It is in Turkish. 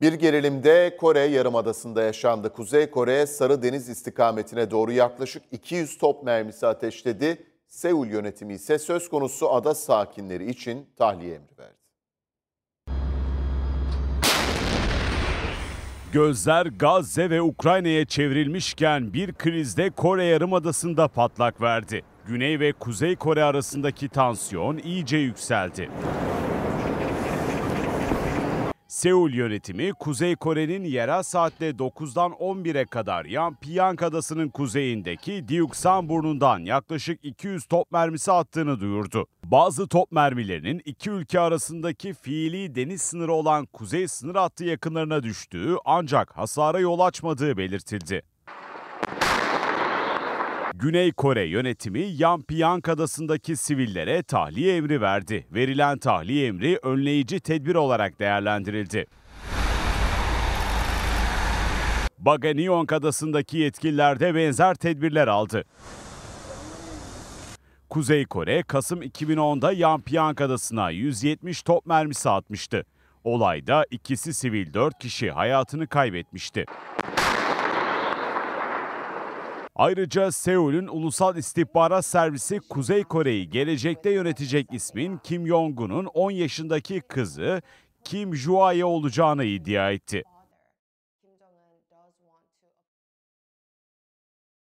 Bir gerilimde Kore Yarımadası'nda yaşandı. Kuzey Kore Sarı Deniz istikametine doğru yaklaşık 200 top mermisi ateşledi. Seul yönetimi ise söz konusu ada sakinleri için tahliye emri verdi. Gözler Gazze ve Ukrayna'ya çevrilmişken bir krizde Kore Yarımadası'nda patlak verdi. Güney ve Kuzey Kore arasındaki tansiyon iyice yükseldi. Seul yönetimi Kuzey Kore'nin yerel saatte 9'dan 11'e kadar Yampiyang adasının kuzeyindeki Diuksan burnundan yaklaşık 200 top mermisi attığını duyurdu. Bazı top mermilerinin iki ülke arasındaki fiili deniz sınırı olan kuzey sınır hattı yakınlarına düştüğü ancak hasara yol açmadığı belirtildi. Güney Kore yönetimi Yampiyang adasındaki sivillere tahliye emri verdi. Verilen tahliye emri önleyici tedbir olarak değerlendirildi. Baganiyong adasındaki yetkililer de benzer tedbirler aldı. Kuzey Kore, Kasım 2010'da Yampiyang adasına 170 top mermisi atmıştı. Olayda ikisi sivil 4 kişi hayatını kaybetmişti. Ayrıca Seul'ün Ulusal İstihbarat Servisi Kuzey Kore'yi gelecekte yönetecek ismin Kim Jong-un'un 10 yaşındaki kızı Kim Jua'ya olacağını iddia etti.